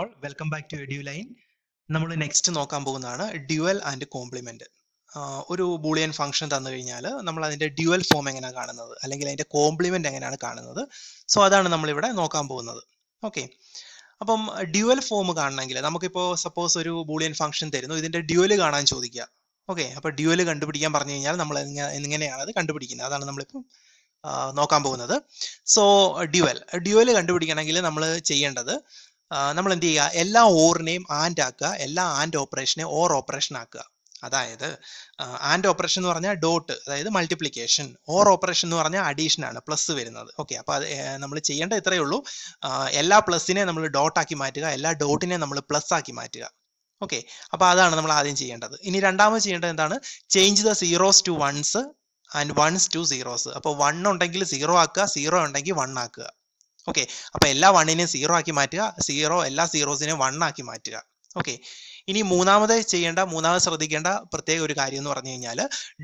all welcome back to Edu Line നമ്മൾ next നോക്കാൻ പോകുന്നതാണ് ഡ്യുവൽ ആൻഡ് കോംപ്ലിമെന്റ് ഒരു ബൂളിയൻ ഫംഗ്ഷൻ തന്നു കഴിഞ്ഞാൽ നമ്മൾ അതിന്റെ ഡ്യുവൽ ഫോം എങ്ങനെയാണ് കാണുന്നത് അല്ലെങ്കിൽ അതിന്റെ കോംപ്ലിമെന്റ് എങ്ങനെയാണ് കാണുന്നത് സോ അതാണ് നമ്മൾ ഇവിടെ നോക്കാൻ പോകുന്നത് ഓക്കെ അപ്പം ഡ്യുവൽ ഫോം കാണണമെങ്കിൽ നമുക്കിപ്പോൾ സപ്പോസ് ഒരു ബൂളിയൻ ഫംഗ്ഷൻ തരുന്നു ഇതിന്റെ ഡ്യുവൽ കാണാൻ ചോദിക്കുക ഓക്കെ അപ്പോൾ ഡ്യുവൽ കണ്ടുപിടിക്കാൻ പറഞ്ഞു കഴിഞ്ഞാൽ നമ്മൾ എങ്ങനെയാണ് അത് കണ്ടുപിടിക്കുന്നത് അതാണ് നമ്മളിപ്പം നോക്കാൻ പോകുന്നത് സോ ഡ്യുവൽ ഡ്യുവൽ കണ്ടുപിടിക്കണമെങ്കിൽ നമ്മൾ ചെയ്യേണ്ടത് നമ്മൾ എന്ത് ചെയ്യുക എല്ലാ ഓറിനെയും ആൻഡ് ആക്കുക എല്ലാ ആൻഡ് ഓപ്പറേഷനെയും ഓർ ഓപ്പറേഷൻ ആക്കുക അതായത് ആൻഡ് ഓപ്പറേഷൻ എന്ന് പറഞ്ഞാൽ ഡോട്ട് അതായത് മൾട്ടിപ്ലിക്കേഷൻ ഓർ ഓപ്പറേഷൻ എന്ന് പറഞ്ഞാൽ അഡീഷൻ ആണ് പ്ലസ് വരുന്നത് ഓക്കെ അപ്പോൾ അത് നമ്മൾ ചെയ്യേണ്ട ഇത്രയേ ഉള്ളൂ എല്ലാ പ്ലസിനെ നമ്മൾ ഡോട്ട് ആക്കി മാറ്റുക എല്ലാ ഡോട്ടിനെ നമ്മൾ പ്ലസ് ആക്കി മാറ്റുക ഓക്കെ അപ്പോൾ അതാണ് നമ്മൾ ആദ്യം ചെയ്യേണ്ടത് ഇനി രണ്ടാമത് ചെയ്യേണ്ടത് എന്താണ് change the zeros to ones and ones to zeros അപ്പോൾ വൺ ഉണ്ടെങ്കിൽ സീറോ ആക്കുക സീറോ ഉണ്ടെങ്കിൽ വൺ ആക്കുക ഓക്കെ അപ്പോൾ എല്ലാ വണ്ണിനെയും സീറോ ആക്കി മാറ്റുക സീറോ എല്ലാ സീറോസിനെയും വൺ ആക്കി മാറ്റുക ഓക്കെ ഇനി മൂന്നാമത് ചെയ്യേണ്ട മൂന്നാമത് ശ്രദ്ധിക്കേണ്ട പ്രത്യേക ഒരു കാര്യം എന്ന് പറഞ്ഞു കഴിഞ്ഞാൽ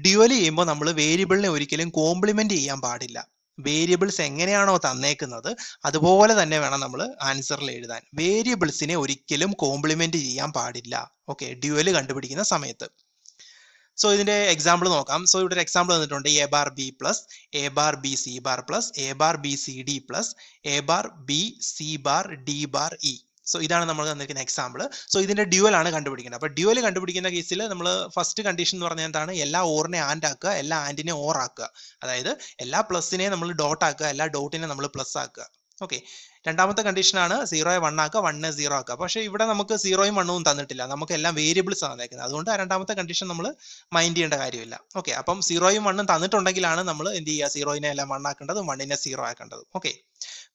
ഡ്യുവലി ചെയ്യുമ്പോൾ നമ്മൾ വേരിയബിളിനെ ഒരിക്കലും കോംപ്ലിമെന്റ് ചെയ്യാൻ പാടില്ല വേരിയബിൾസ് എങ്ങനെയാണോ തന്നേക്കുന്നത് അതുപോലെ തന്നെ വേണം നമ്മൾ ആൻസറിൽ എഴുതാൻ വേരിയബിൾസിനെ ഒരിക്കലും കോംപ്ലിമെന്റ് ചെയ്യാൻ പാടില്ല ഓക്കെ ഡ്യുവൽ കണ്ടുപിടിക്കുന്ന സമയത്ത് സോ ഇതിന്റെ എക്സാമ്പിൾ നോക്കാം സോ ഇവിടെ ഒരു എക്സാമ്പിൾ തന്നിട്ടുണ്ട് A bar B plus A bar B C bar plus A bar B C D plus A bar B C bar D bar E so ഇതാണ് നമ്മൾ തന്നിരിക്കുന്ന എക്സാമ്പിൾ സോ ഇതിന്റെ dual ആണ് കണ്ടുപിടിക്കേണ്ടത് അപ്പോൾ ഡ്യുവൽ കണ്ടുപിടിക്കുന്ന കേസിൽ നമ്മൾ ഫസ്റ്റ് കണ്ടീഷൻ എന്ന് പറഞ്ഞാൽ എന്താണ് എല്ലാ ഓറിനെ ആൻഡ് ആക്കുക എല്ലാ ആൻഡിനെ ഓർ ആക്കുക അതായത് എല്ലാ പ്ലസിനെ നമ്മൾ ഡോട്ട് ആക്കുക എല്ലാ ഡോട്ടിനെ നമ്മൾ പ്ലസ് ആക്കുക ഓക്കെ രണ്ടാമത്തെ കണ്ടീഷനാണ് സീറോയെ വൺ ആക്കുക വണ്ണ് സീറോ ആക്കുക പക്ഷേ ഇവിടെ നമുക്ക് സീറോയും വണ്ണും തന്നിട്ടില്ല നമുക്ക് എല്ലാം വേരിയബിൾസ് തന്നേക്കുന്നത് അതുകൊണ്ട് ആ രണ്ടാമത്തെ കണ്ടീഷൻ നമ്മൾ മൈൻഡ് ചെയ്യേണ്ട കാര്യമില്ല ഓക്കെ അപ്പം സീറോയും വണ്ണും തന്നിട്ടുണ്ടെങ്കിലാണ് നമ്മൾ എന്ത് ചെയ്യുക സീറോയിനെ എല്ലാം വൺ വണ്ണിനെ സീറോ ആക്കേണ്ടതും ഓക്കെ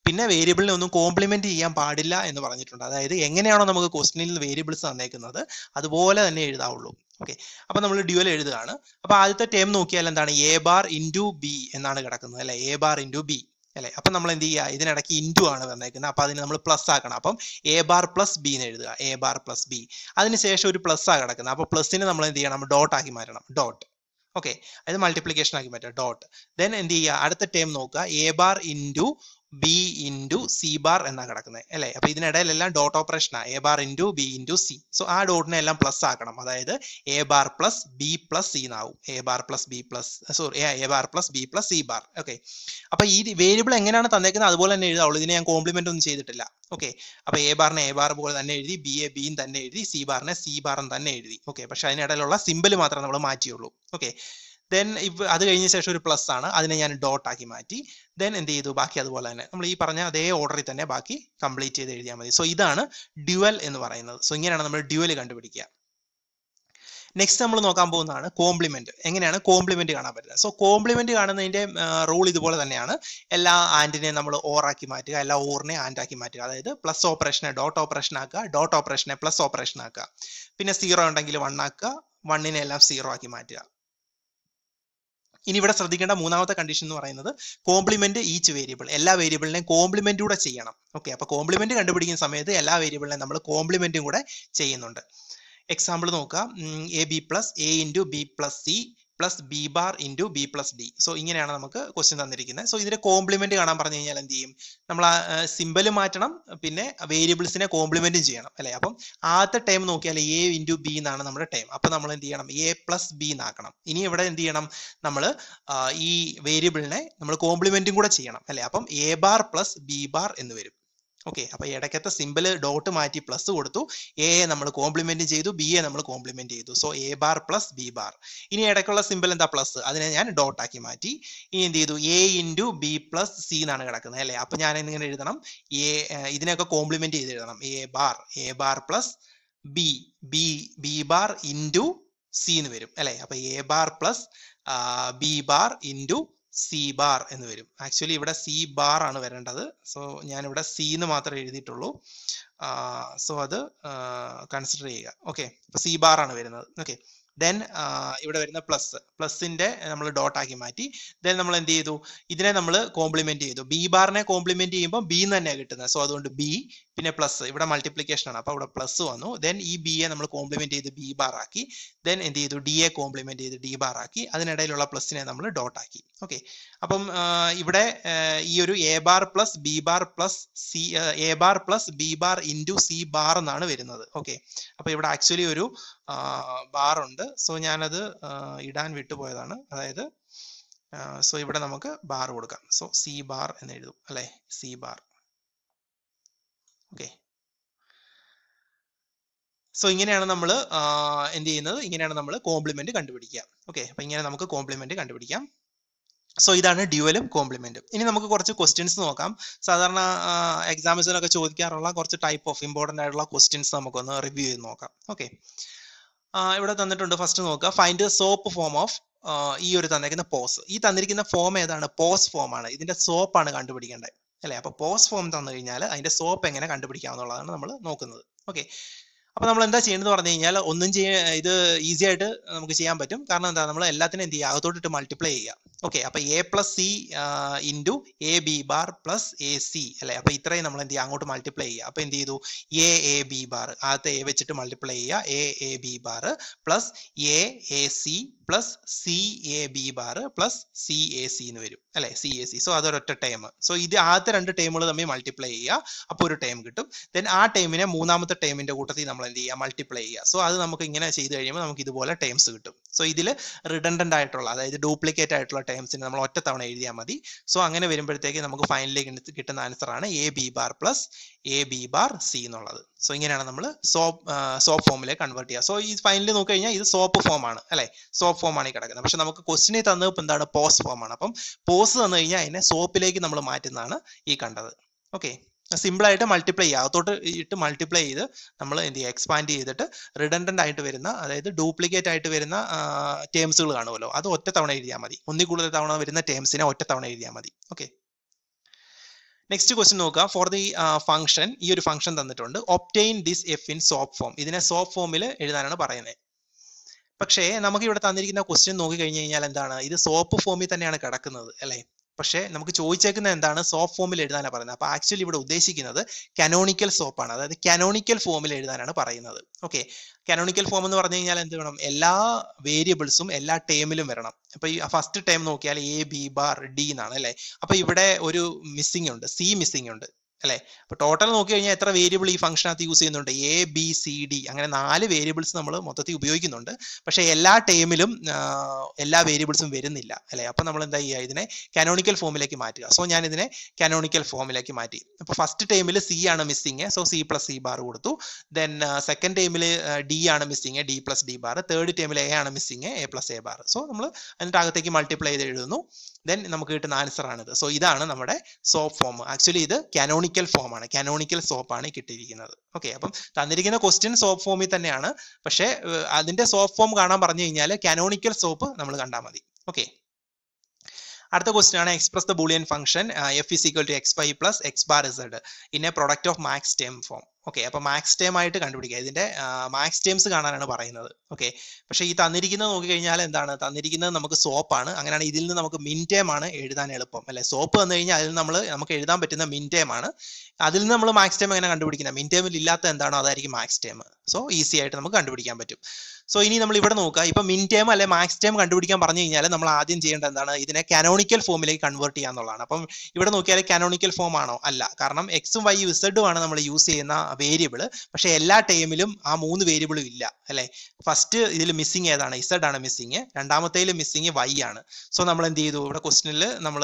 പിന്നെ വേരിയബിളിനെ ഒന്നും കോംപ്ലിമെന്റ് ചെയ്യാൻ പാടില്ല എന്ന് പറഞ്ഞിട്ടുണ്ട് അതായത് എങ്ങനെയാണോ നമുക്ക് ക്വസ്റ്റിനിൽ വേരിയബിൾസ് തന്നേക്കുന്നത് അതുപോലെ തന്നെ എഴുതാവുള്ളൂ ഓക്കെ അപ്പൊ നമ്മൾ ഡ്യുവൽ എഴുതുകയാണ് അപ്പൊ ആദ്യത്തെ ടേം നോക്കിയാൽ എന്താണ് എ ബാർ ഇൻറ്റു ബി എന്നാണ് കിടക്കുന്നത് അല്ലെ എ ബാർ ഇൻറ്റു ബി അല്ലെ അപ്പൊ നമ്മൾ എന്ത് ചെയ്യുക ഇതിനിടയ്ക്ക് ഇൻറ്റു ആണ് തന്നേക്കുന്നത് അപ്പൊ അതിന് നമ്മൾ പ്ലസ് ആക്കണം അപ്പം എ ബാർ പ്ലസ് ബി എന്ന് എഴുതുക എ ബാർ പ്ലസ് ബി അതിനുശേഷം ഒരു പ്ലസ് ആ കിടക്കുന്നത് അപ്പോൾ പ്ലസിന് നമ്മൾ എന്ത് ചെയ്യണം ഡോട്ട് ആക്കി മാറ്റണം ഡോട്ട് ഓക്കെ അതായത് മൾട്ടിപ്ലിക്കേഷൻ ആക്കി മാറ്റുക ഡോട്ട് ദെൻ എന്ത് ചെയ്യുക അടുത്ത ടേം നോക്കുക A bar into B into C bar എന്നാണ് കിടക്കുന്നത് അല്ലേ അപ്പൊ ഇതിനിടയിലെല്ലാം ഡോട്ട് ഓപ്പറേഷനാണ് A bar into B into C so ആ ഡോട്ടിനെ എല്ലാം പ്ലസ് ആക്കണം അതായത് A bar plus B plus C എന്നാവും A bar plus B plus sorry A bar plus B plus C bar okay അപ്പൊ ഈ വേരിയബിൾ എങ്ങനെയാണ് തന്നേക്കുന്നത് അതുപോലെ തന്നെ എഴുതാവുള്ളൂ ഇതിനെ ഞാൻ കോംപ്ലിമെന്റ് ഒന്നും ചെയ്തിട്ടില്ല ഓക്കെ അപ്പൊ എ ബാറിനെ എ ബാർ പോലെ തന്നെ എഴുതി ബി എ ബിയും തന്നെ എഴുതി സി ബാറിനെ സി ബാറും തന്നെ എഴുതി ഓക്കെ പക്ഷെ അതിനിടയിലുള്ള സിമ്പിൾ മാത്രമേ നമ്മൾ മാറ്റിയുള്ളൂ ഓക്കെ ദെൻ ഇവ് അത് കഴിഞ്ഞ ശേഷം ഒരു പ്ലസ് ആണ് അതിനെ ഞാൻ ഡോട്ട് ആക്കി മാറ്റി ദെൻ എന്ത് ചെയ്തു ബാക്കി അതുപോലെ തന്നെ നമ്മൾ ഈ പറഞ്ഞ അതേ ഓർഡറിൽ തന്നെ ബാക്കി കംപ്ലീറ്റ് ചെയ്ത് എഴുതിയാൽ മതി സോ ഇതാണ് ഡ്യുവൽ എന്ന് പറയുന്നത് സോ ഇങ്ങനെയാണ് നമ്മൾ ഡ്യുവൽ കണ്ടുപിടിക്കുക നെക്സ്റ്റ് നമ്മൾ നോക്കാൻ പോകുന്നതാണ് കോംപ്ലിമെന്റ് എങ്ങനെയാണ് കോംപ്ലിമെന്റ് കാണാൻ പറ്റുന്നത് സോ കോംപ്ലിമെന്റ് കാണുന്നതിന്റെ റൂൾ ഇതുപോലെ തന്നെയാണ് എല്ലാ ആൻഡിനെ നമ്മൾ ഓർ ആക്കി മാറ്റുക എല്ലാ ഓറിനെ ആൻഡ് ആക്കി മാറ്റുക അതായത് പ്ലസ് ഓപ്പറേഷനെ ഡോട്ട് ഓപ്പറേഷൻ ആക്കുക ഡോട്ട് ഓപ്പറേഷനെ പ്ലസ് ഓപ്പറേഷൻ ആക്കുക പിന്നെ സീറോ ഉണ്ടെങ്കിൽ വൺ ആക്കുക വണ്ണിനെ എല്ലാം സീറോ ആക്കി മാറ്റുക ഇനി ഇവിടെ ശ്രദ്ധിക്കേണ്ട മൂന്നാമത്തെ കണ്ടീഷൻ എന്ന് പറയുന്നത് കോംപ്ലിമെന്റ് ഈച്ച് വേരിയബിൾ എല്ലാ വേരിയബിളിനെയും കോംപ്ലിമെന്റ് കൂടെ ചെയ്യണം ഓക്കെ അപ്പോൾ കോംപ്ലിമെന്റ് കണ്ടുപിടിക്കുന്ന സമയത്ത് എല്ലാ വേരിയബിളിനെയും നമ്മൾ കോംപ്ലിമെന്റും കൂടെ ചെയ്യുന്നുണ്ട് എക്സാമ്പിൾ നോക്കുക A B plus A into B plus C plus B bar into B plus D so ഇങ്ങനെയാണ് നമുക്ക് ക്വസ്റ്റ്യൻ തന്നിരിക്കുന്നത് സോ ഇതിൻ്റെ കോംപ്ലിമെന്റ് കാണാൻ പറഞ്ഞു കഴിഞ്ഞാൽ എന്ത് ചെയ്യും നമ്മൾ ആ സിമ്പിൾ മാറ്റണം പിന്നെ വേരിയബിൾസിനെ കോംപ്ലിമെൻറ്റും ചെയ്യണം അല്ലേ അപ്പം ആദ്യത്തെ ടൈം നോക്കിയാൽ എ ഇൻറ്റു ബി എന്നാണ് നമ്മുടെ ടൈം അപ്പം നമ്മൾ എന്ത് ചെയ്യണം എ പ്ലസ് ബി എന്നാക്കണം ഇനി ഇവിടെ എന്ത് ചെയ്യണം നമ്മൾ ഈ വേരിയബിളിനെ നമ്മൾ കോംപ്ലിമെൻറ്റും കൂടെ ചെയ്യണം അല്ലേ അപ്പം A bar plus B bar എന്ന് വരും ഓക്കെ അപ്പൊ ഇടയ്ക്കത്തെ സിമ്പിൾ ഡോട്ട് മാറ്റി പ്ലസ് കൊടുത്തു എ നമ്മൾ കോംപ്ലിമെന്റ് ചെയ്തു ബി എ നമ്മൾ കോംപ്ലിമെന്റ് ചെയ്തു so A bar plus B bar ഇനി ഇടയ്ക്കുള്ള സിമ്പിൾ എന്താ പ്ലസ് അതിനെ ഞാൻ ഡോട്ട് ആക്കി മാറ്റി ഇനി എന്ത് ചെയ്തു A into B plus C എന്നാണ് കിടക്കുന്നത് അല്ലേ അപ്പൊ ഞാൻ എങ്ങനെ എഴുതണം എ ഇതിനൊക്കെ കോംപ്ലിമെന്റ് ചെയ്ത് എഴുതണം A bar A bar plus B B B bar into C എന്ന് വരും അല്ലേ അപ്പൊ A bar plus B bar into C bar എന്ന് വരും ആക്ച്വലി ഇവിടെ സി ബാർ ആണ് വരേണ്ടത് സോ ഞാനിവിടെ സി എന്ന് മാത്രമേ എഴുതിയിട്ടുള്ളൂ സോ അത് കൺസിഡർ ചെയ്യുക ഓക്കെ സി ബാർ ആണ് വരുന്നത് ഓക്കെ ദെൻ ഇവിടെ വരുന്ന പ്ലസ് പ്ലസിന്റെ നമ്മൾ ഡോട്ട് ആക്കി മാറ്റി ദെൻ നമ്മൾ എന്ത് ചെയ്തു ഇതിനെ നമ്മൾ കോംപ്ലിമെന്റ് ചെയ്തു ബി ബാറിനെ കോംപ്ലിമെന്റ് ചെയ്യുമ്പോൾ ബി തന്നെയാണ് കിട്ടുന്നത് സോ അതുകൊണ്ട് ബി പിന്നെ പ്ലസ് ഇവിടെ മൾട്ടിപ്ലിക്കേഷൻ ആണ് അപ്പോൾ അവിടെ പ്ലസ് വന്നു ദെൻ ഈ ബി എ നമ്മൾ കോംപ്ലിമെന്റ് ചെയ്ത് ബി ബാർ ആക്കി ദെൻ എന്ത് ചെയ്തു ഡി എ കോംപ്ലിമെന്റ് ചെയ്ത് ഡി ബാർ ആക്കി അതിനിടയിലുള്ള പ്ലസിനെ നമ്മൾ ഡോട്ട് ആക്കി ഓക്കെ അപ്പം ഇവിടെ ഈ ഒരു A bar plus B bar plus C A bar plus B bar into C bar എന്നാണ് വരുന്നത് ഓക്കെ അപ്പോൾ ഇവിടെ ആക്ച്വലി ഒരു ബാർ ഉണ്ട് സോ ഞാനത് ഇടാൻ വിട്ടുപോയതാണ് അതായത് സോ ഇവിടെ നമുക്ക് ബാർ കൊടുക്കാം സോ സി ബാർ എന്ന് എഴുതും അല്ലെ സി ബാർ ഓക്കെ സോ ഇങ്ങനെയാണ് നമ്മൾ എന്ത് ചെയ്യുന്നത് ഇങ്ങനെയാണ് നമ്മൾ കോംപ്ലിമെന്റ് കണ്ടുപിടിക്കുക ഓക്കെ അപ്പൊ ഇങ്ങനെ നമുക്ക് കോംപ്ലിമെന്റ് കണ്ടുപിടിക്കാം സോ ഇതാണ് ഡ്യുവലും കോംപ്ലിമെന്റും ഇനി നമുക്ക് കുറച്ച് ക്വസ്റ്റ്യൻസ് നോക്കാം സാധാരണ എക്സാമിസിനൊക്കെ ചോദിക്കാറുള്ള കുറച്ച് ടൈപ്പ് ഓഫ് ഇമ്പോർട്ടൻ്റ് ആയിട്ടുള്ള ക്വസ്റ്റ്യൻസ് നമുക്കൊന്ന് റിവ്യൂ ചെയ്ത് നോക്കാം ഓക്കെ ഇവിടെ തന്നിട്ടുണ്ട് ഫസ്റ്റ് നോക്കുക ഫൈൻഡ് സോപ്പ് ഫോം ഓഫ് ഈ ഒരു തന്നിരിക്കുന്ന പോസ് ഈ തന്നിരിക്കുന്ന ഫോം ഏതാണ് പോസ് ഫോം ആണ് ഇതിന്റെ സോപ്പാണ് കണ്ടുപിടിക്കേണ്ടത് അല്ലെ അപ്പൊ പോസ് ഫോം തന്നു കഴിഞ്ഞാൽ അതിന്റെ സോപ്പ് എങ്ങനെ കണ്ടുപിടിക്കാം എന്നുള്ളതാണ് നമ്മൾ നോക്കുന്നത് ഓക്കെ അപ്പോൾ നമ്മൾ എന്താ ചെയ്യേണ്ടത് പറഞ്ഞു കഴിഞ്ഞാൽ ഒന്നും ചെയ്യാൻ ഇത് ഈസി ആയിട്ട് നമുക്ക് ചെയ്യാൻ പറ്റും കാരണം എന്താ നമ്മൾ എല്ലാത്തിനും എന്ത് ചെയ്യുക അകത്തോട്ടിട്ട് മൾട്ടിപ്ലൈ ചെയ്യുക ഓക്കെ അപ്പോൾ A plus C into A B bar plus A C അല്ലേ അപ്പോൾ ഇത്രയും നമ്മൾ എന്ത് ചെയ്യുക അങ്ങോട്ട് മൾട്ടിപ്ലൈ ചെയ്യുക അപ്പോൾ എന്ത് ചെയ്തു എ എ ബി ബാർ ആദ്യത്തെ എ വെച്ചിട്ട് മൾട്ടിപ്ലൈ ചെയ്യുക A A B bar plus A A C plus C A B bar plus C A C എന്ന് വരും അല്ലെ സി എ സി സോ അതൊരൊറ്റ ടൈം സോ ഇത് ആദ്യത്തെ രണ്ട് ടൈമുകൾ തമ്മിൽ മൾട്ടിപ്ലൈ ചെയ്യുക അപ്പോൾ ഒരു ടൈം കിട്ടും ദെൻ ആ ടൈമിനെ മൂന്നാമത്തെ ടൈമിന്റെ കൂട്ടത്തിൽ നമ്മൾ എന്ത് ചെയ്യുക മൾട്ടിപ്ലൈ ചെയ്യുക സോ അത് നമുക്ക് ഇങ്ങനെ ചെയ്ത് കഴിയുമ്പോൾ നമുക്ക് ഇതുപോലെ ടേംസ് കിട്ടും സോ ഇതിൽ റിഡൻഡൻ്റ് ആയിട്ടുള്ള അതായത് ഡ്യൂപ്ലിക്കേറ്റ് ആയിട്ടുള്ള ടേംസിന് നമ്മൾ ഒറ്റ തവണ എഴുതിയാൽ മതി സോ അങ്ങനെ വരുമ്പോഴത്തേക്ക് നമുക്ക് ഫൈനലി കിട്ടുന്ന ആൻസർ ആണ് A B bar plus A B bar C എന്നുള്ളത് സോ ഇങ്ങനെയാണ് നമ്മൾ സോപ്പ് സോപ്പ് ഫോമിലേക്ക് കൺവേർട്ട് ചെയ്യുക സോ ഈ ഫൈനലി നോക്കി കഴിഞ്ഞാൽ ഇത് സോപ്പ് ഫോം ആണ് അല്ലെ സോപ്പ് ഫോം ആണ് ഈ കിടക്കുന്നത് പക്ഷെ നമുക്ക് ക്വസ്റ്റിനെ തന്നപ്പോൾ എന്താണ് പോസ് ഫോം ആണ് അപ്പം പോസ് തന്നു കഴിഞ്ഞാൽ അതിനെ സോപ്പിലേക്ക് നമ്മൾ മാറ്റുന്നതാണ് ഈ കണ്ടത് ഓക്കെ സിമ്പിൾ ആയിട്ട് മൾട്ടിപ്ലൈ ചെയ്യുക അകത്തോട്ട് ഇട്ട് മൾട്ടിപ്ലൈ ചെയ്ത് നമ്മൾ എന്ത് ചെയ്യുക എക്സ്പാൻഡ് ചെയ്തിട്ട് റിഡൻഡൻ്റ് ആയിട്ട് വരുന്ന അതായത് ഡ്യൂപ്ലിക്കേറ്റ് ആയിട്ട് വരുന്ന ടേംസുകൾ കാണുമല്ലോ അത് ഒറ്റ തവണ എഴുതിയാൽ മതി ഒന്നിൽ കൂടുതൽ തവണ വരുന്ന ടേംസിനെ ഒറ്റ തവണ എഴുതിയാൽ മതി ഓക്കെ നെക്സ്റ്റ് ക്വസ്റ്റ്യൻ നോക്കുക ഫോർ ദി ഫംഗ്ഷൻ ഈ ഒരു ഫംഗ്ഷൻ തന്നിട്ടുണ്ട് obtain this F in SOP form ഇതിനെ സോപ്പ് ഫോമിൽ എഴുതാനാണ് പറയുന്നത് പക്ഷേ നമുക്ക് ഇവിടെ തന്നിരിക്കുന്ന ക്വസ്റ്റ്യൻ നോക്കി കഴിഞ്ഞു കഴിഞ്ഞാൽ എന്താണ് ഇത് സോപ്പ് ഫോമിൽ തന്നെയാണ് കിടക്കുന്നത് അല്ലേ പക്ഷേ നമുക്ക് ചോദിച്ചേക്കുന്നത് എന്താണ് സോപ്പ് ഫോമിൽ എഴുതാനാണ് പറയുന്നത് അപ്പോൾ ആക്ച്വലി ഇവിടെ ഉദ്ദേശിക്കുന്നത് കനോണിക്കൽ സോപ്പാണ് അതായത് കനോണിക്കൽ ഫോമിൽ എഴുതാനാണ് പറയുന്നത് ഓക്കെ കനോണിക്കൽ ഫോം എന്ന് പറഞ്ഞു കഴിഞ്ഞാൽ എന്ത് വേണം എല്ലാ വേരിയബിൾസും എല്ലാ ടേമിലും വരണം അപ്പൊ ഈ ഫസ്റ്റ് ടേം നോക്കിയാൽ എ ബി ബാർ ഡി എന്നാണ് അല്ലെ അപ്പൊ ഇവിടെ ഒരു മിസ്സിംഗ് ഉണ്ട് സി മിസ്സിംഗ് ഉണ്ട് അല്ലെ അപ്പൊ ടോട്ടൽ നോക്കി കഴിഞ്ഞാൽ എത്ര വേരിയബിൾ ഈ ഫംഗ്ഷനകത്ത് യൂസ് ചെയ്യുന്നുണ്ട് എ ബി സി ഡി അങ്ങനെ നാല് വേരിയബിൾസ് നമ്മൾ മൊത്തത്തിൽ ഉപയോഗിക്കുന്നുണ്ട് പക്ഷേ എല്ലാ ടേമിലും എല്ലാ വേരിയബിൾസും വരുന്നില്ല അല്ലെ അപ്പൊ നമ്മൾ എന്താ ചെയ്യുക ഇതിനെ കനോണിക്കൽ ഫോമിലേക്ക് മാറ്റുക സോ ഞാൻ ഇതിനെ കനോണിക്കൽ ഫോമിലേക്ക് മാറ്റി അപ്പൊ ഫസ്റ്റ് ടേമിൽ സി ആണ് missing so C plus C bar കൊടുത്തു ദെൻ സെക്കൻഡ് ടേമിൽ ഡി ആണ് missing D plus D bar third ടേമിൽ എ ആണ് missing A plus A bar so നമ്മൾ അതിൻ്റെ അകത്തേക്ക് മൾട്ടിപ്ലൈ ചെയ്ത് എഴുതുന്നു ദെൻ നമുക്ക് കിട്ടുന്ന ആൻസർ ഇത് സോ ഇതാണ് നമ്മുടെ സോ ഫോം ആക്ച്വലി ഇത് കനോണിക്കൽ കാനോണിക്കൽ ഫോമാണ് കാനോണിക്കൽ ആണ് കിട്ടിയിരിക്കുന്നത് ഓക്കെ അപ്പം തന്നിരിക്കുന്ന ക്വസ്റ്റ്യൻ സോപ്പ് ഫോമിൽ തന്നെയാണ് പക്ഷേ അതിന്റെ സോപ്പ് ഫോം കാണാൻ പറഞ്ഞു കഴിഞ്ഞാൽ കാനോണിക്കൽ സോപ്പ് നമ്മൾ കണ്ടാൽ മതി ഓക്കെ അടുത്ത ക്വസ്റ്റ്യൻ ആണ് express the Boolean function F is equal to X plus X bar is in a product of max term form okay അപ്പൊ മാക്സ് ടേം ആയിട്ട് കണ്ടുപിടിക്കുക ഇതിന്റെ മാക്സ് ടൈംസ് കാണാനാണ് പറയുന്നത് ഓക്കെ പക്ഷെ ഈ തന്നിരിക്കുന്നത് നോക്കിക്കഴിഞ്ഞാൽ എന്താണ് തന്നിരിക്കുന്നത് നമുക്ക് സോപ്പ് ആണ് അങ്ങനെയാണ് ഇതിൽ നിന്ന് നമുക്ക് മിൻ ടൈം ആണ് എഴുതാൻ എളുപ്പം അല്ലെ സോപ്പ് വന്നു കഴിഞ്ഞാൽ അതിൽ നമ്മൾ നമുക്ക് എഴുതാൻ പറ്റുന്ന മിൻ ടൈം ആണ് അതിൽ നിന്ന് നമ്മൾ മാക്സ് ടൈം എങ്ങനെ കണ്ടുപിടിക്കുന്നത് മിൻ ടേമിൽ ഇല്ലാത്ത എന്താണോ അതായിരിക്കും മാക്സ് ടൈം സോ ഈസി ആയിട്ട് നമുക്ക് കണ്ടുപിടിക്കാൻ പറ്റും സോ ഇനി നമ്മൾ ഇവിടെ നോക്കുക ഇപ്പൊ മിൻ ടൈം അല്ലെ മാക്സ് ടൈം കണ്ടുപിടിക്കാൻ പറഞ്ഞു കഴിഞ്ഞാൽ നമ്മൾ ആദ്യം ചെയ്യേണ്ട എന്താണ് ഇതിനെ കനോണിക്കൽ ഫോമിലേക്ക് കൺവേർട്ട് ചെയ്യാന്നുള്ളതാണ് അപ്പം ഇവിടെ നോക്കിയാൽ കനോണിക്കൽ ഫോം ആണോ അല്ല കാരണം എക്സും വൈ സെഡും ആണ് നമ്മൾ യൂസ് ചെയ്യുന്ന വേരിയബിൾ പക്ഷെ എല്ലാ ടൈമിലും ആ മൂന്ന് വേരിയബിളും ഇല്ല അല്ലെ ഫസ്റ്റ് ഇതിൽ മിസ്സിങ് ഏതാണ് ഇസഡ് ആണ് മിസ്സിങ് രണ്ടാമത്തേൽ മിസ്സിങ് വൈ ആണ് സോ നമ്മൾ എന്ത് ചെയ്തു ഇവിടെ ക്വസ്റ്റിനിൽ നമ്മൾ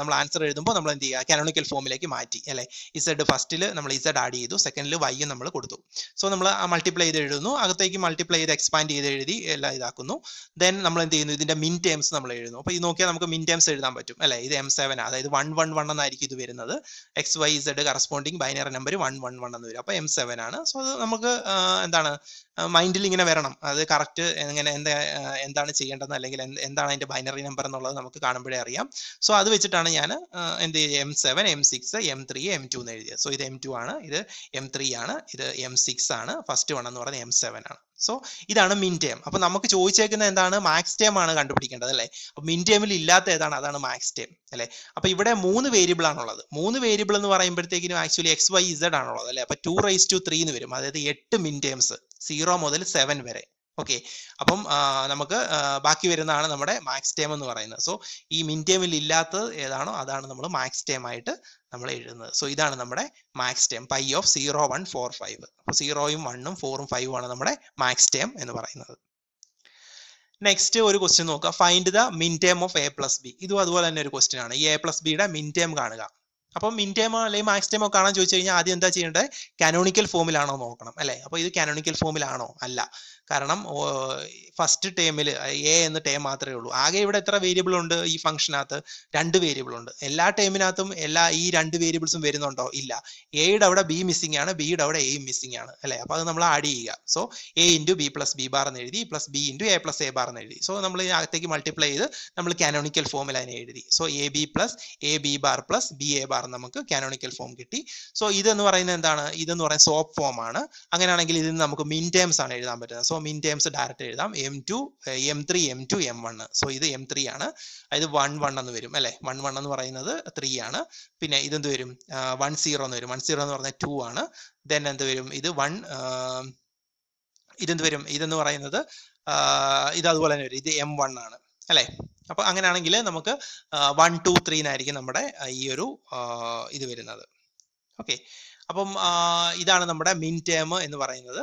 നമ്മൾ ആൻസർ എഴുതുമ്പോൾ നമ്മൾ എന്ത് ചെയ്യുക കാനോണിക്കൽ ഫോമിലേക്ക് മാറ്റി അല്ലെ ഇസഡ് ഫസ്റ്റിൽ നമ്മൾ ഇസഡ് ആഡ് ചെയ്തു സെക്കൻഡിൽ വൈയും നമ്മൾ കൊടുത്തു സോ നമ്മൾ മൾട്ടിപ്ലൈ ചെയ്ത് എഴുതുന്നു അകത്തേക്ക് മൾട്ടിപ്ലൈ ചെയ്ത് എക്സ്പാൻഡ് ചെയ്ത് എഴുതി എല്ലാം ഇതാക്കുന്നു ദെൻ നമ്മൾ എന്ത് ചെയ്യുന്നു ഇതിന്റെ മിൻ ടേംസ് നമ്മൾ എഴുതുന്നു അപ്പോൾ ഇത് നോക്കിയാൽ നമുക്ക് മിൻ ടേംസ് എഴുതാൻ പറ്റും അല്ലെ ഇത് എം സെവൻ അതായത് വൺ വൺ വൺ എന്നായിരിക്കും ഇത് വരുന്നത് X Y Z corresponding binary number one one one എന്ന് വരും അപ്പോൾ എം സെവൻ ആണ് സോ അത് നമുക്ക് എന്താണ് മൈൻഡിൽ ഇങ്ങനെ വരണം അത് കറക്റ്റ് എങ്ങനെ എന്താ എന്താണ് ചെയ്യേണ്ടത് അല്ലെങ്കിൽ എന്താണ് അതിന്റെ ബൈനറി നമ്പർ എന്നുള്ളത് നമുക്ക് കാണുമ്പോഴേ അറിയാം സോ അത് വെച്ചിട്ടാണ് ഞാൻ എന്ത് M seven M six M three M two എന്ന് എഴുതിയത് സോ ഇത് എം ടു ആണ് ഇത് എം ത്രീ ആണ് ഇത് എം സിക്സ് ആണ് ഫസ്റ്റ് വൺ എന്ന് പറയുന്നത് എം സെവൻ ആണ് സോ ഇതാണ് മിൻ ടേം അപ്പൊ നമുക്ക് ചോദിച്ചേക്കുന്നത് എന്താണ് മാക്സ് ടേം ആണ് കണ്ടുപിടിക്കേണ്ടത് അല്ലേ അപ്പൊ മിൻ ടേമിൽ ഇല്ലാത്ത ഏതാണ് അതാണ് മാക്സ് ടേം അല്ലേ അപ്പൊ ഇവിടെ മൂന്ന് വേരിയബിൾ ആണുള്ളത് മൂന്ന് വേരിയബിൾ എന്ന് പറയുമ്പോഴത്തേക്കിനും ആക്ച്വലി എക്സ് വൈ ഇസഡ് ആണുള്ളത് അല്ലേ അപ്പൊ ടു റൈസ് ടു ത്രീ എന്ന് വരും അതായത് എട്ട് മിൻ ടേംസ് സീറോ മുതൽ സെവൻ വരെ ഓക്കെ അപ്പം നമുക്ക് ബാക്കി വരുന്നതാണ് നമ്മുടെ മാക്സ് ടേം എന്ന് പറയുന്നത് സോ ഈ മിൻ ടേമിൽ ഇല്ലാത്തത് ഏതാണോ അതാണ് നമ്മൾ മാക്സ് ടേം ആയിട്ട് നമ്മൾ എഴുതുന്നത് സോ ഇതാണ് നമ്മുടെ max term pi of zero one four five അപ്പോൾ സീറോയും വണ്ണും ഫോറും ഫൈവും ആണ് നമ്മുടെ മാക്സ് ടേം എന്ന് പറയുന്നത് നെക്സ്റ്റ് ഒരു ക്വസ്റ്റ്യൻ നോക്കുക find the min term of A plus B ഇതും അതുപോലെ തന്നെ ഒരു ക്വസ്റ്റ്യൻ ആണ് ഈ എ പ്ലസ് ബിയുടെ മിൻ ടേം കാണുക അപ്പം മിൻ ടൈമോ അല്ലെങ്കിൽ മാക്സ് ടേമോ കാണാൻ ചോദിച്ചു കഴിഞ്ഞാൽ ആദ്യം എന്താ ചെയ്യേണ്ടത് കാനോണിക്കൽ ഫോമിലാണോ നോക്കണം അല്ലേ അപ്പോൾ ഇത് കാനോണിക്കൽ ഫോമിലാണോ അല്ല കാരണം ഫസ്റ്റ് ടേമിൽ എ എന്ന ടേം മാത്രമേ ഉള്ളൂ ആകെ ഇവിടെ എത്ര വേരിയബിൾ ഉണ്ട് ഈ ഫംഗ്ഷനകത്ത് രണ്ട് വേരിയബിൾ ഉണ്ട് എല്ലാ ടേമിനകത്തും എല്ലാ ഈ രണ്ട് വേരിയബിൾസും വരുന്നുണ്ടോ ഇല്ല എയുടെ അവിടെ ബി മിസ്സിംഗ് ആണ് ബിയുടെ അവിടെ എയും മിസ്സിംഗ് ആണ് അല്ലേ അപ്പോൾ അത് നമ്മൾ ആഡ് ചെയ്യുക so A into B plus B bar എന്ന് എഴുതി plus B into A plus A bar എന്ന് എഴുതി സോ നമ്മൾ അകത്തേക്ക് മൾട്ടിപ്ലൈ ചെയ്ത് നമ്മൾ കാനോണിക്കൽ ഫോമിൽ അതിനെ എഴുതി so A B plus A B bar plus B A bar നമുക്ക് കാനോണിക്കൽ ഫോം കിട്ടി സോ ഇതെന്ന് പറയുന്നത് എന്താണ് ഇതെന്ന് പറയുന്നത് സോപ്പ് ഫോം ആണ് അങ്ങനെയാണെങ്കിൽ ഇതിന് നമുക്ക് മിൻ ടേംസ് ആണ് എഴുതാൻ പറ്റുന്നത് സോ മീൻ ടേംസ് ഡയറക്റ്റ് എഴുതാം M two M three M two M one so ഇത് എം ത്രീ ആണ് അതായത് വൺ വൺ എന്ന് വരും അല്ലെ വൺ വൺ എന്ന് പറയുന്നത് ത്രീ ആണ് പിന്നെ ഇതെന്ത് വരും വൺ eh, സീറോ എന്ന് വരും വൺ സീറോ എന്ന് പറഞ്ഞാൽ ടു ആണ് ദെൻ എന്ത് വരും ഇത് വൺ eh, ഇതെന്ത് വരും ഇതെന്ന് പറയുന്നത് eh, ഇത് അതുപോലെ തന്നെ വരും ഇത് എം വൺ ആണ് അല്ലേ അപ്പൊ അങ്ങനെയാണെങ്കിൽ നമുക്ക് വൺ ടു ത്രീനായിരിക്കും നമ്മുടെ ഈ ഒരു ഇത് വരുന്നത് ഓക്കെ അപ്പം ഇതാണ് നമ്മുടെ മിൻ ടേം എന്ന് പറയുന്നത്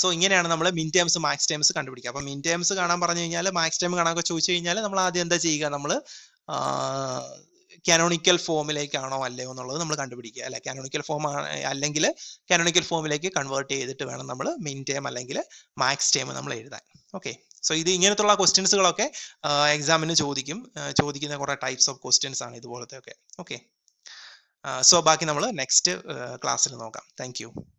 സോ ഇങ്ങനെയാണ് നമ്മൾ മിൻ ടേംസ് മാക്സ് ടേംസ് കണ്ടുപിടിക്കുക അപ്പൊ മിൻ ടേംസ് കാണാൻ പറഞ്ഞു കഴിഞ്ഞാൽ മാക്സ് ടൈം കാണാൻ ചോദിച്ചു കഴിഞ്ഞാൽ നമ്മൾ ആദ്യം എന്താ ചെയ്യുക നമ്മൾ കാനോണിക്കൽ ഫോമിലേക്കാണോ അല്ലയോ എന്നുള്ളത് നമ്മൾ കണ്ടുപിടിക്കുക അല്ലെ കാനോണിക്കൽ ഫോം അല്ലെങ്കിൽ കാനോണിക്കൽ ഫോമിലേക്ക് കൺവേർട്ട് ചെയ്തിട്ട് വേണം നമ്മൾ മിൻ ടേം അല്ലെങ്കിൽ മാക്സ് ടേം നമ്മൾ എഴുതാൻ ഓക്കെ സോ ഇത് ഇങ്ങനത്തുള്ള ക്വസ്റ്റ്യൻസുകളൊക്കെ എക്സാമിന് ചോദിക്കും ചോദിക്കുന്ന കുറെ ടൈപ്സ് ഓഫ് ക്വസ്റ്റ്യൻസ് ആണ് ഇതുപോലത്തെ ഒക്കെ ഓക്കെ സോ ബാക്കി നമ്മൾ നെക്സ്റ്റ് ക്ലാസ്സിൽ നോക്കാം താങ്ക്